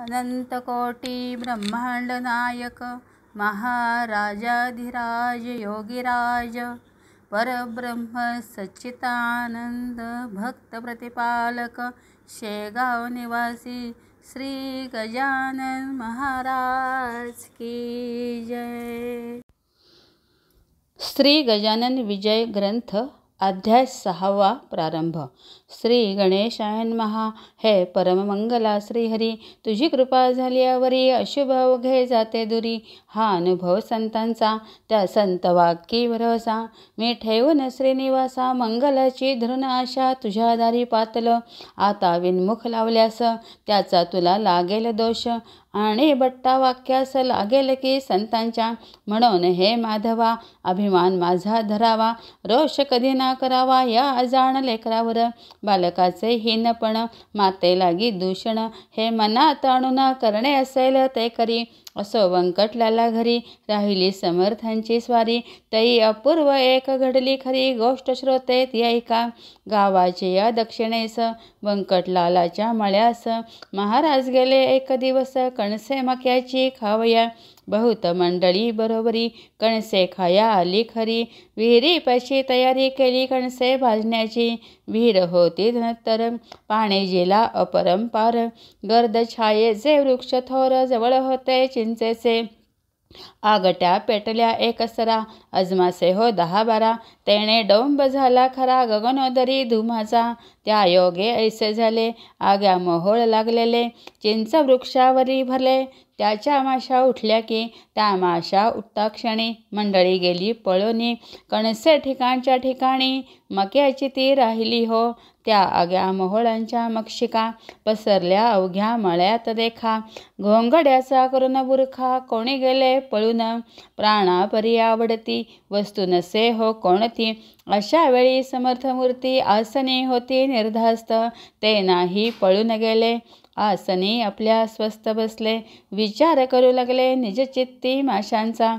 अनंतकोटी ब्रह्मांड नायक महाराजाधिराज योगिराज परब्रह्म सच्चितानंद भक्त प्रतिपालक शेगाव निवासी श्री गजानन महाराज की जय श्री गजानन विजय ग्रंथ अध्याय सहावा प्रारंभ श्री महा हे परममंगला श्रीहरी तुझी कृपा झाली वरी अशुभव घे जाते दुरी हा अनुभव संतांचा त्या संत वाक्यी भरोसा मी ठेवून श्रीनिवासा मंगलाची धृन आशा तुझ्या दारी पातल आता विनमुख लावल्यास त्याचा तुला लागेल दोष आणि बट्टा वाक्यास लागेल की संतांच्या म्हणून हे माधवा अभिमान माझा धरावा रोष कधी ना करावा या अजाण लेकरावर बालकाचे हीनपण मातेलागी दूषण हे मनात आणून करणे असेल ते करी असो वंकटलाला घरी राहिली समर्थांची स्वारी तई अपूर्व एक घडली खरी गोष्ट श्रोते ती ऐका गावाचे या दक्षिणेस वंकटलालाच्या मळ्यास महाराज गेले एक दिवस कणसे मक्याची खावया बहुत मंडळी बरोबरी कणसे खाया आली खरी विहिरीपाशी तयारी केली कणसे भाजण्याची विहीर होती धनतर पाणी जिला अपरंपार गर्द छायेचे वृक्ष थोर जवळ होते चिंचेचे आगट्या पेटल्या एकसरा अजमासे हो दहा बारा तेणे डोंब झाला खरा गगनोदरी धुमाचा त्या योगे ऐसे झाले आग्या मोहोळ लागलेले चिंच वृक्षावरी भरले त्याच्या माशा उठल्या की त्या आमाशा क्षणी मंडळी गेली पळोनी कणसे ठिकाणच्या ठिकाणी मक्याची ती राहिली हो त्या अग्या मोहळांच्या मक्षिका पसरल्या अवघ्या मळ्यात देखा घोंगड्याचा करून बुरखा कोणी गेले पळून प्राणापरी आवडती वस्तू नसे हो कोणती अशा वेळी समर्थमूर्ती आसने होती निर्धास्त ते नाही पळून गेले आसने आपल्या स्वस्थ बसले विचार करू लागले निजचित्ती माशांचा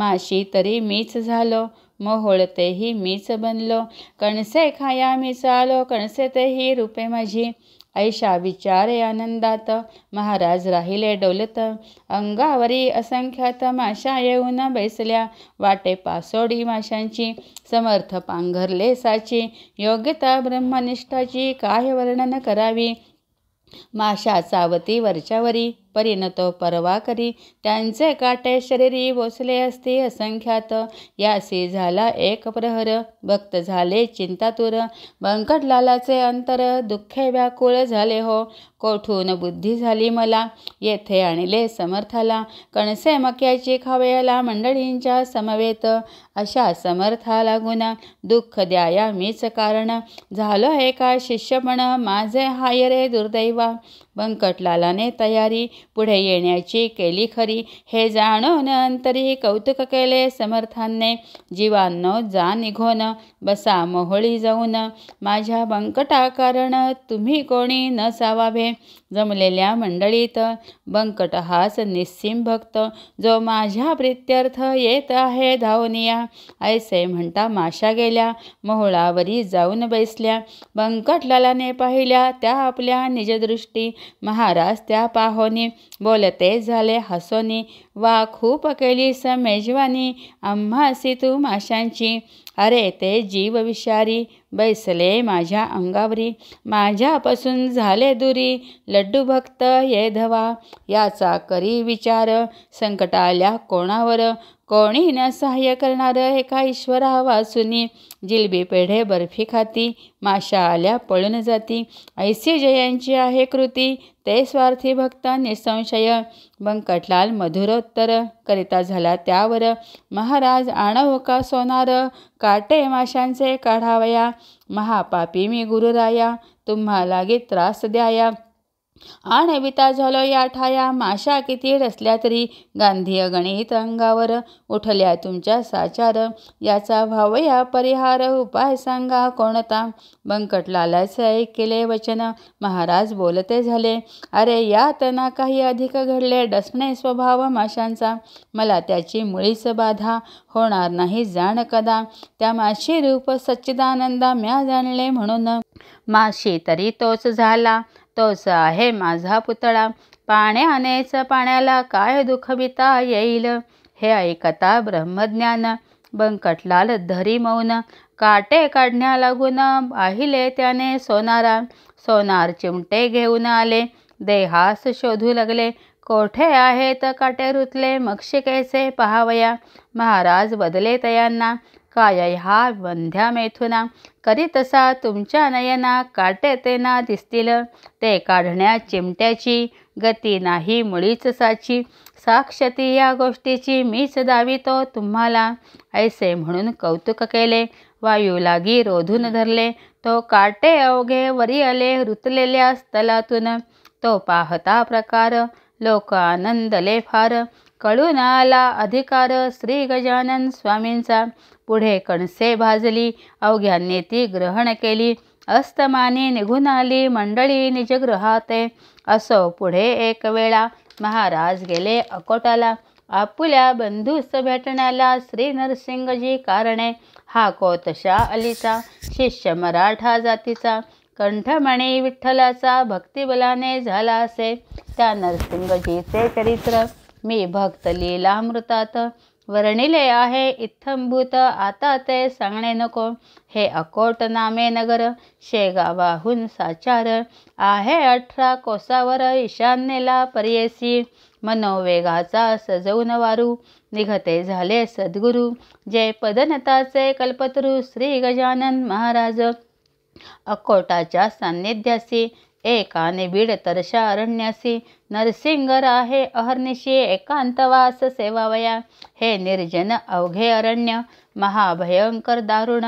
माशी तरी मीच झालो मोहोळतेही मीच बनलो कणसे खाया मी चालो कणसे तेही रूपे माझी ऐशा विचारे आनंदात महाराज राहिले डोलत अंगावरी असंख्यात माशा येऊन बैसल्या वाटे पासोडी माशांची समर्थ पांघरले साची योग्यता ब्रह्मनिष्ठाची काय वर्णन करावी माशा चावते वरी परिणत परवा करी त्यांचे काटे शरीरी वसले असते असंख्यात यासी झाला एक प्रहर भक्त झाले चिंतातुर बंकटलालाचे अंतर दुःखे व्याकुळ झाले हो कोठून बुद्धी झाली मला येथे आणले समर्थाला कणसे मक्याची खावयाला मंडळींच्या समवेत अशा समर्था लागून दुःख द्याया मीच कारण झालं एका शिष्यपण माझे हायरे दुर्दैवा बंकटलालाने तयारी पुढे येण्याची केली खरी हे जाणून अंतरी कौतुक केले समर्थांने जीवांनो जा निघोन बसा मोहळी जाऊन माझ्या कारण तुम्ही कोणी न सावावे जमलेल्या मंडळीत बंकट हास निस्सिम भक्त जो माझ्या प्रित्यर्थ येत आहे धावनिया ऐसे म्हणता माशा गेल्या मोहळावरी जाऊन बैसल्या बंकटलालाने पाहिल्या त्या आपल्या निजदृष्टी महाराज त्या पाहोनी बोलते झाले हसोनी वा खूप केली समेजवानी आम्हासी तू माशांची अरे ते जीव विषारी बैसले माझ्या अंगावरी माझ्यापासून झाले दुरी लड्डू भक्त ये धवा याचा करी विचार संकट आल्या कोणावर कोणी न सहाय्य करणार एका ईश्वरा वासुनी जिलबी पेढे बर्फी खाती माशा आल्या पळून जाती ऐसी जयांची आहे कृती ते स्वार्थी भक्त निसंशय बंकटलाल मधुरोत्तर करिता झाला त्यावर महाराज आणव का सोनार काटे माशांचे काढावया महापापी मी गुरुराया तुम्हाला गे त्रास द्याया आणविता झालो या ठाया माशा किती रसल्या तरी गांधी गणित अंगावर उठल्या तुमच्या साचार याचा भाव या परिहार उपाय सांगा कोणता बंकटलालाचे केले वचन महाराज बोलते झाले अरे या तना काही अधिक घडले डसणे स्वभाव माशांचा मला त्याची मुळीच बाधा होणार नाही जाण कदा त्या माशी रूप सच्चिदानंदा म्या जाणले म्हणून माशी तरी तोच झाला तोच आहे माझा पुतळा पाण्यानेच पाण्याला काय दुखविता येईल हे ऐकता ब्रह्मज्ञान बंकटलाल धरी मौन काटे काढण्या लागून पाहिले त्याने सोनारा सोनार चिमटे घेऊन आले देहास शोधू लागले कोठे आहेत काटे रुतले मक्षिकेचे पहावया महाराज बदले तयांना काय ह्या वंध्या मेथुना करी तसा तुमच्या नयना काटे तेना दिसतील ते काढण्या चिमट्याची गती नाही मुळीच साची साक्षती या गोष्टीची मीच दावितो तुम्हाला ऐसे म्हणून कौतुक केले वायू लागी रोधून धरले तो काटे अवघे वरी आले रुतलेल्या स्थलातून तो पाहता प्रकार लोक आनंदले फार कळून आला अधिकार श्री गजानन स्वामींचा पुढे कणसे भाजली अवघ्यांनी ती ग्रहण केली अस्तमाने निघून आली मंडळी निजगृहाते असो पुढे एक वेळा महाराज गेले अकोटाला आपल्या बंधूस भेटण्याला श्री नरसिंगजी कारणे हा कोतशा अलीचा शिष्य मराठा जातीचा कंठमणी विठ्ठलाचा भक्तिबलाने झाला असे त्या नरसिंगजीचे चरित्र मी भक्त लीला मृतात वर्णिले आहे इत्थंभूत आता ते सांगणे नको हे अकोट नामे नगर शेगावाहून साचार आहे अठरा कोसावर ईशान्येला पर्येसी मनोवेगाचा सजवून वारू निघते झाले सद्गुरू जय पदनताचे कल्पतरू श्री गजानन महाराज अकोटाच्या सान्निध्यासी एकाने बीड तरशा अरण्यासी आहे अहर्निशी एकांतवास सेवावया हे निर्जन अवघे अरण्य महाभयंकर दारुण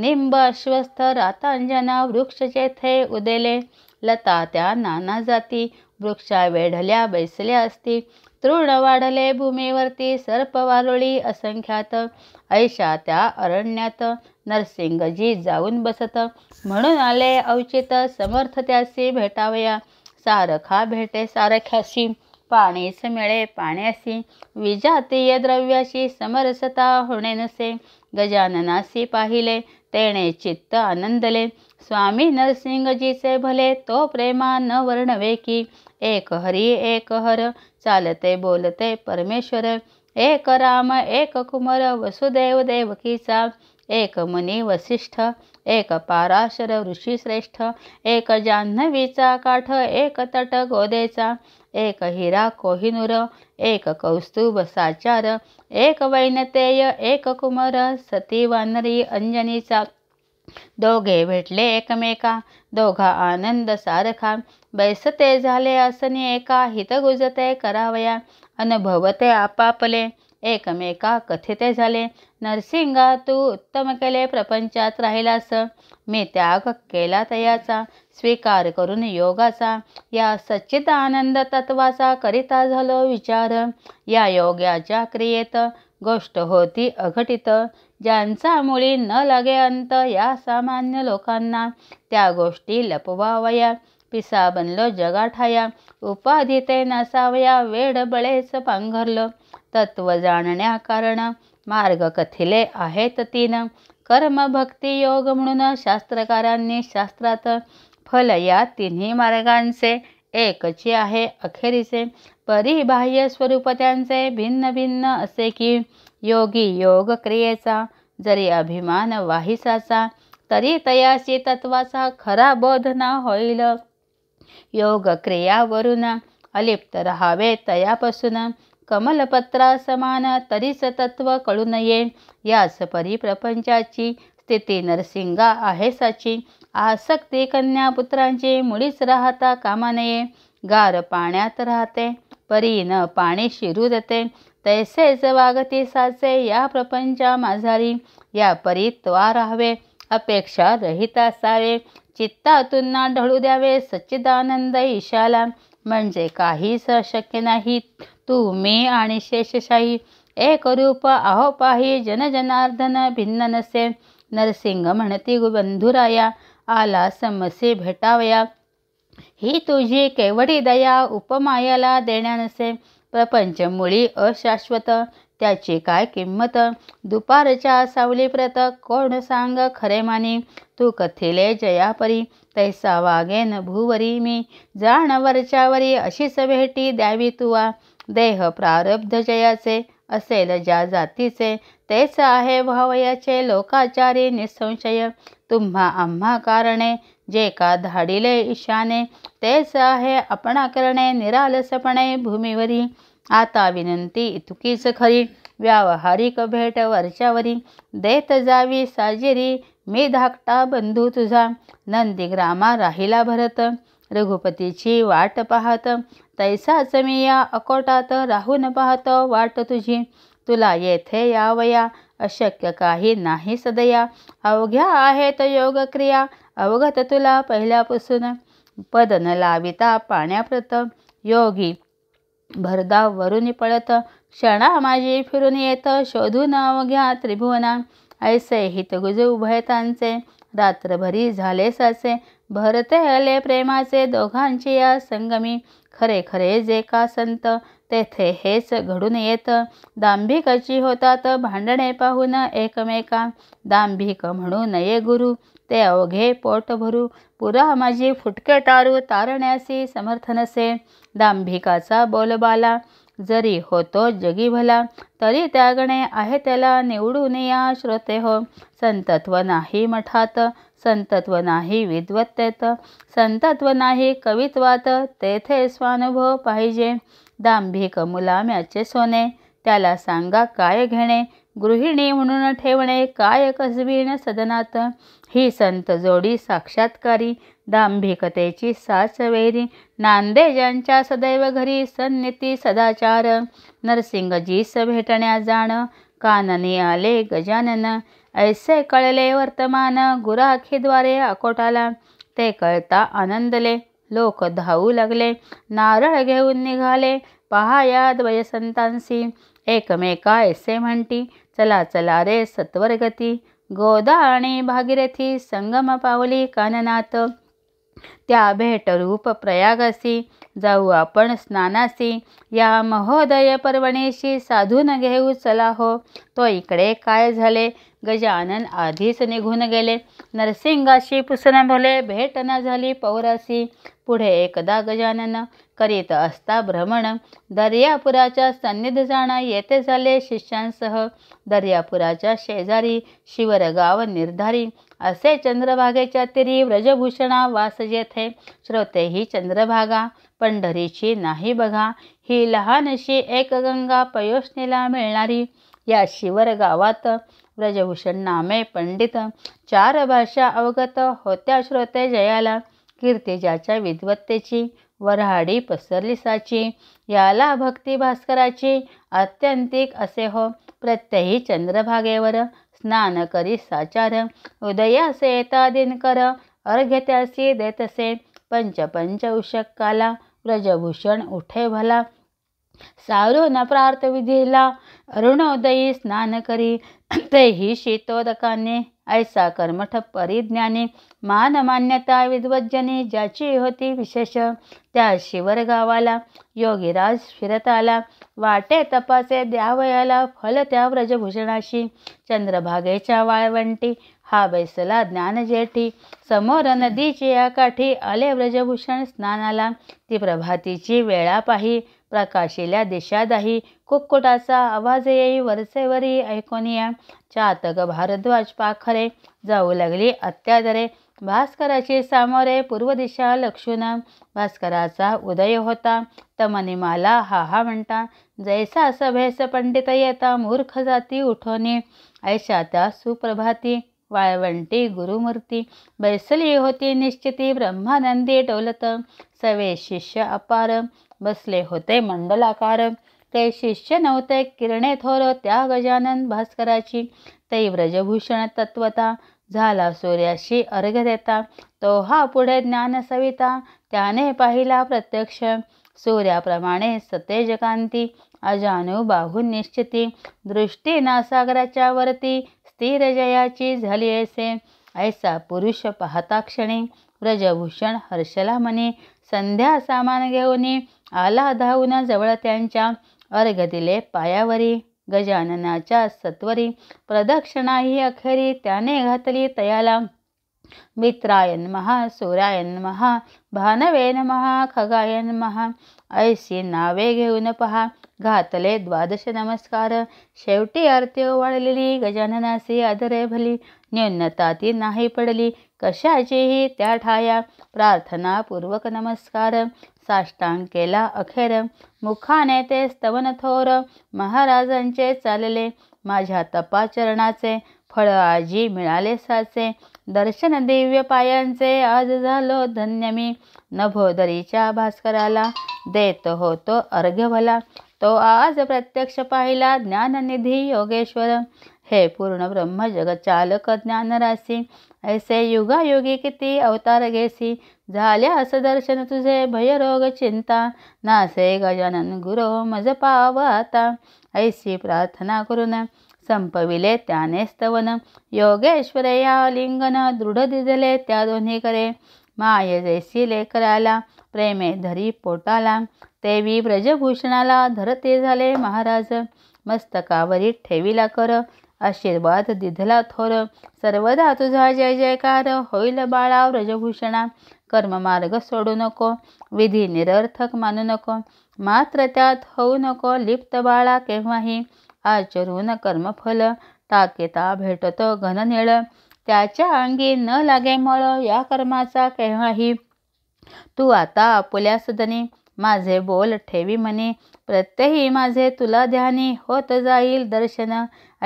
निंब अश्वस्थ रातांजना थे उदेले लता त्या नाना जाती वृक्षा वेढल्या बैसल्या असती तृण वाढले भूमीवरती सर्प वालोळी असंख्यात ऐशा त्या अरण्यात नरसिंगजी जाऊन बसत म्हणून आले अवचित समर्थ त्यासी भेटावया सारखा भेटे सारख्याशी पाणीस मिळे पाण्याशी विजातीय द्रव्याशी समरसता होणे नसे गजाननासी पाहिले तेणे चित्त आनंदले स्वामी नरसिंहजीचे भले तो प्रेमान वर्णवे की एक हरी एक हर चालते बोलते परमेश्वर एक राम एक कुमर वसुदेव देवकीचा एक मनी वसिष्ठ एक पाराशर ऋषीश्रेष्ठ एक जान्हवीचा काठ एक तट गोदेचा एक हिरा कोहिनूर एक कौस्तुभ साचार एक वैनतेय एक कुमर सती वानरी अंजनीचा दोघे भेटले एकमेका दोघा आनंद सारखा बैसते झाले असणे एका हित गुजते करावया अनुभवते आपापले एकमेका कथिते झाले नरसिंगा तू उत्तम केले प्रपंचात राहिलास मी त्याग केला तयाचा स्वीकार करून योगाचा या सच्चित आनंद तत्वाचा करिता झालो विचार या योगाच्या क्रियेत गोष्ट होती अघटित मुळी न लागे अंत या सामान्य लोकांना त्या गोष्टी लपवावया पिसा बनलो जगाठाया उपाधी ते नसावया वेड बळेच पांघरलं तत्व जाणण्या कारण मार्ग कथिले आहेत तीन कर्म भक्ती योग म्हणून शास्त्रकारांनी शास्त्रात फल या तिन्ही मार्गांचे एकची आहे अखेरीचे परिबाह्य स्वरूप त्यांचे भिन्न भिन्न असे की योगी योग क्रियेचा जरी अभिमान वाहिसाचा तरी तयाशी तत्वाचा खरा बोध ना होईल योग क्रियावरून अलिप्त राहावे तयापासून कमलपत्रा समान तरीच तत्व कळू नये यास परिप्रपंचाची स्थिती नरसिंगा आहे साची आसक्ती कन्यापुत्रांची मुळीच राहता कामा नये गार पाण्यात राहते परी न पाणी शिरू देते तैसेच वागती साचे या प्रपंचा माझारी या परी त्वा राहावे अपेक्षा रहित असावे चित्तातून ना ढळू द्यावे सच्चिदानंद ईशाला म्हणजे काहीच अशक्य नाही तू मी आणि शेषशाही एक रूप आहो पाही जनजनार्दन भिन्न नसे नरसिंह म्हणती बंधुराया आला समसे भेटावया ही तुझी केवढी दया उपमायाला देण्या नसे प्रपंच मुळी अशाश्वत त्याची काय किंमत दुपारच्या सावली प्रत, कोण सांग खरे मानी तू कथिले जयापरी तैसा वागेन भूवरी मी जाणवरच्यावरी वरी अशीच भेटी द्यावी तुवा देह प्रारब्ध जयाचे असेल ज्या जातीचे तेच आहे भावयाचे लोकाचारी निसंशय तुम्हा आम्हा कारणे जे का धाडिले ईशाने तेच आहे आपणा करणे निरालसपणे भूमीवरी आता विनंती इतुकीच खरी व्यावहारिक भेट वरच्यावरी देत जावी साजिरी मी धाकटा बंधू तुझा नंदीग्रामा राहिला भरत रघुपतीची वाट पाहत तैसाच मी या अकोटात राहून पाहत वाट तुझी तुला येथे यावया अशक्य काही नाही सदया अवघ्या आहेत योगक्रिया अवगत तुला पहिल्यापासून पदन लाविता पाण्याप्रत योगी भरदा वरून पळत क्षणा माझी फिरून येत शोधून अवघ्या त्रिभुवना ऐसे हितगुज उभयतांचे रात्रभरी झाले साचे भरतेले प्रेमाचे दोघांची या संगमी खरे खरे जे का संत तेथे हेच घडून येत दांभिकची होतात भांडणे पाहून एकमेका दांभिक म्हणून नये गुरु ते अवघे पोट भरू पुरा माझी फुटके टारू तारण्यासी समर्थनसे दांभिकाचा बोलबाला जरी होतो जगी भला तरी त्यागणे आहे त्याला निवडून या श्रोते हो संतत्व नाही मठात संतत्व नाही विद्वत्तेत संतत्व नाही कवित्वात तेथे स्वानुभव पाहिजे दांभिक मुलाम्याचे सोने त्याला सांगा काय घेणे गृहिणी म्हणून ठेवणे काय कसबीण सदनात ही संत जोडी साक्षात्कारी दांभिकतेची सासवेरी ज्यांच्या सदैव घरी सन्निती सदाचार स भेटण्या जाण काननी आले गजानन ऐसे कळले वर्तमान गुराखीद्वारे अकोटाला ते कळता आनंदले लोक धावू लागले नारळ घेऊन निघाले पहा या एकमेका ऐसे म्हणती चला चला रे सत्वर गती गोदा आणि भागीरथी संगम पावली काननात त्या भेटरूप प्रयागासी जाऊ आपण स्नानासी या महोदय पर्वणेशी साधून घेऊ चला हो तो इकडे काय झाले गजानन आधीच निघून गेले नरसिंगाशी भोले भेट न झाली पौरासी पुढे एकदा गजानन करीत असता भ्रमण दर्यापुराच्या सन्निध जाणा येथे झाले शिष्यांसह दर्यापुराच्या शेजारी शिवरगाव निर्धारी असे चंद्रभागेच्या तिरी व्रजभूषणा वास जेथे श्रोते ही चंद्रभागा पंढरीची नाही बघा ही लहानशी एक गंगा पयोष्णीला मिळणारी या शिवर गावात व्रजभूषण नामे पंडित चार भाषा अवगत होत्या श्रोते जयाला कीर्तिजाच्या विद्वत्तेची वऱ्हाडी पसरली साची याला भक्ती भास्कराचे आत्यंतिक असे हो प्रत्ययी चंद्रभागेवर स्नान करी साचार उदयासे येता दिनकर अर्घ्य त्यासी देतसे पंच पंच उषकाला व्रजभूषण उठे भला सारू न प्रार्थ अरुणोदयी स्नान करी तेही शीतोदकाने ऐसा कर्मठ परिज्ञानी मानमान्यता मान्यता विद्वज्जनी ज्याची होती विशेष त्या शिवर गावाला योगीराज फिरत आला वाटे तपासे द्यावयाला फल त्या व्रजभूषणाशी चंद्रभागेच्या वाळवंटी हा बैसला जेठी समोर नदीची या काठी आले व्रजभूषण स्नानाला ती प्रभातीची वेळा पाही प्रकाशिल्या दिशादाही कुक्कुटाचा आवाज येई वरसेवरी ऐकोनिया चातक भारद्वाज पाखरे जाऊ लागली अत्यादरे भास्कराची सामोरे पूर्व दिशा लक्षून भास्कराचा उदय होता तमनिमाला हा हा म्हणता जैसा सभेस पंडित येता मूर्ख जाती उठोनी ऐशा त्या सुप्रभाती वाळवंटी गुरुमूर्ती बैसली होती निश्चिती ब्रह्मानंदी टोलत सवे शिष्य अपार बसले होते मंडलाकार ते शिष्य नव्हते किरणे थोर त्या गजानन भास्कराची ते व्रजभूषण तत्वता झाला सूर्याशी अर्घ देता तो हा पुढे ज्ञान सविता त्याने पाहिला प्रत्यक्ष सूर्याप्रमाणे सतेजकांती अजानू बाहू निश्चिती दृष्टी नासागराच्या वरती ती रजयाची झाली ऐसे ऐसा पुरुष पाहता क्षणी व्रजभूषण हर्षला म्हणे संध्या सामान घेऊन आला धावून जवळ त्यांच्या अर्घ दिले पायावरी गजाननाच्या सत्वरी प्रदक्षिणा ही अखेरी त्याने घातली तयाला मित्राय नमः सूर्याय नमः भानवे नमः खगाय नमः ऐशी नावे घेऊन पहा घातले द्वादश नमस्कार शेवटी आरती वाढलेली गजाननासी आदरे भली न्यूनता ती नाही पडली कशाचीही त्या ठाया प्रार्थनापूर्वक नमस्कार साष्टांग केला अखेर मुखाने ते स्तवन थोर महाराजांचे चालले माझ्या तपाचरणाचे फळ आजी मिळाले साचे दर्शन दिव्य पायांचे आज झालो धन्य मी नभोदरीच्या भास्कराला देत होतो अर्घ्यभला तो आज प्रत्यक्ष पाहिला ज्ञाननिधी योगेश्वर हे पूर्ण ब्रह्म जगचालक ज्ञानराशी ऐसे युगायुगी किती अवतार घेसी झाले असं दर्शन तुझे भयरोग चिंता नासे गजानन गुरु मज पाव ऐसी प्रार्थना करून संपविले त्याने स्तवन योगेश्वर या लिंगन दृढ दिले त्या करे माये जैसी लेकराला प्रेमे धरी पोटाला तेवी ब्रजभूषणाला धरते झाले महाराज मस्तकावरी ठेविला कर आशीर्वाद दिधला थोर सर्वदा तुझा जय जयकार होईल बाळा व्रजभूषणा कर्ममार्ग सोडू नको विधी निरर्थक मानू नको मात्र त्यात होऊ नको लिप्त बाळा केव्हाही आचरून कर्मफल टाकेता भेटत घननेळ त्याच्या अंगी न लागे मळ या कर्माचा केव्हाही तू आता आपल्या सदने माझे बोल ठेवी म्हणे प्रत्यही माझे तुला ध्यानी होत जाईल दर्शन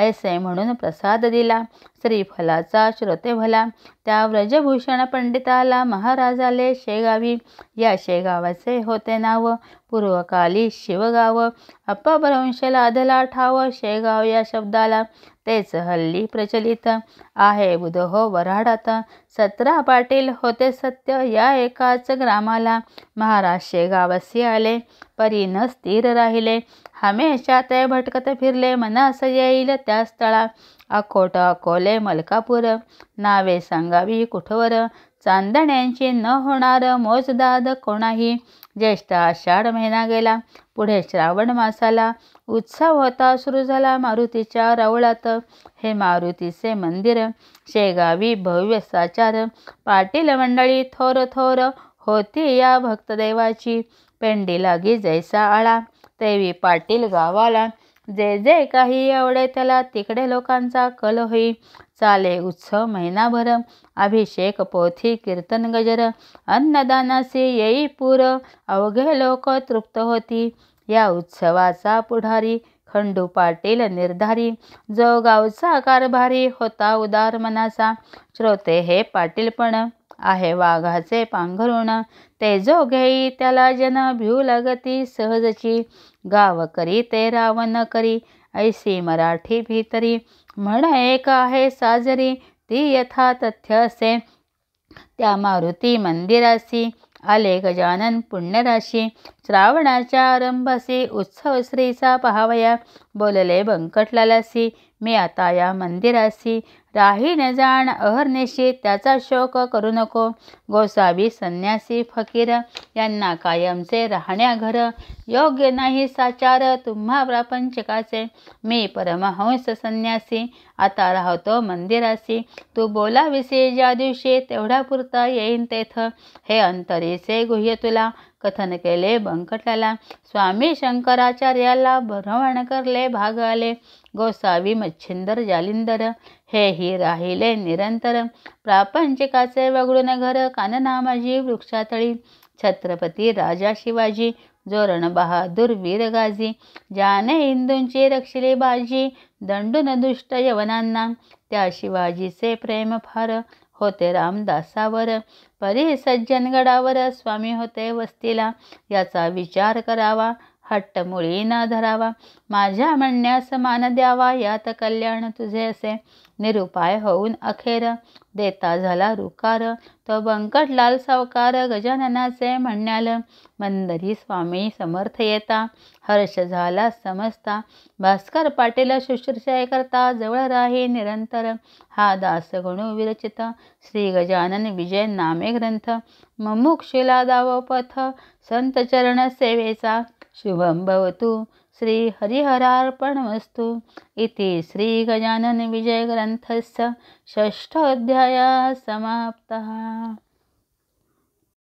ऐसे म्हणून प्रसाद दिला श्रीफलाचा श्रोते भला त्या व्रजभूषण पंडिताला महाराजाले शेगावी या शेगावाचे होते नाव पूर्वकाली शिवगाव अपभ्रंशला लाधला ठाव शेगाव या शब्दाला तेच हल्ली प्रचलित आहे बुधहो वराडात सतरा पाटील होते सत्य या एकाच ग्रामाला महाराज शेगावसी आले परी न स्थिर राहिले हमेशा ते भटकत फिरले मनास येईल त्या स्थळा अकोट अकोले मलकापूर नावे सांगावी कुठवर चांदण्यांची न होणार मोजदाद कोणाही ज्येष्ठ आषाढ महिना गेला पुढे श्रावण मासाला उत्सव होता सुरू झाला मारुतीच्या रावळात हे मारुतीचे मंदिर शेगावी भव्य साचार पाटील मंडळी थोर थोर होती या भक्तदेवाची पेंडी लागी जैसा आळा तेवी पाटील गावाला जे जे काही आवडे त्याला तिकडे लोकांचा कल होई चाले उत्सव महिनाभर अभिषेक पोथी कीर्तन गजर अन्नदानासी येई पूर अवघे लोक तृप्त होती या उत्सवाचा पुढारी खंडू पाटील निर्धारी जो गावचा कारभारी होता उदार मनाचा श्रोते हे पाटीलपण आहे वाघाचे पांघरुण ते जो घेई त्याला जन भिऊ लागती सहजची गाव करी ते रावण करी ऐसी मराठी भीतरी म्हण एक आहे साजरी ती यथा तथ्य असे त्या मारुती मंदिरासी आले गजानन पुण्यराशी श्रावणाच्या आरंभाशी उत्सव श्रीचा पहावया बोलले बंकटलालासी मी आता या मंदिरासी राही न जाण अहर्निशी त्याचा शोक करू नको गोसावी संन्यासी फकीर यांना कायमचे राहण्या घर योग्य नाही साचार तुम्हा प्रापंचकाचे मी परमहंस संन्यासी आता राहतो मंदिरासी तू बोलाविसी ज्या दिवशी तेवढा पुरता येईन तेथ हे अंतरीचे गुह्य तुला कथन केले बंकटाला स्वामी शंकराचार्याला भ्रमण करले भाग आले गोसावी मच्छिंदर जालिंदर हेही राहिले निरंतर प्रापंचिकाचे वगळून घर काननामाजी वृक्षातळी छत्रपती राजा शिवाजी जो रणबहादूर गाजी, ज्याने हिंदूंची रक्षिली बाजी दंडून दुष्ट यवनांना त्या शिवाजीचे प्रेम फार होते रामदासावर परी सज्जनगडावर स्वामी होते वस्तीला याचा विचार करावा हट्ट मुळी न धरावा माझ्या म्हणण्यास मान द्यावा यात कल्याण तुझे असे निरुपाय होऊन अखेर देता झाला रुकार तो बंकटलाल सावकार गजाननाचे म्हणण्याल मंदरी स्वामी समर्थ येता हर्ष झाला समजता भास्कर पाटील शुश्रूषय करता जवळ राही निरंतर हा दास गणू विरचित श्री गजानन विजय नामे ग्रंथ ममुक्षिला दाव पथ संत चरण सेवेचा शुभं भवतु श्रीहरिहरार्पणमस्तु इति श्रीगजाननविजयग्रन्थस्य षष्ठोऽध्यायः समाप्तः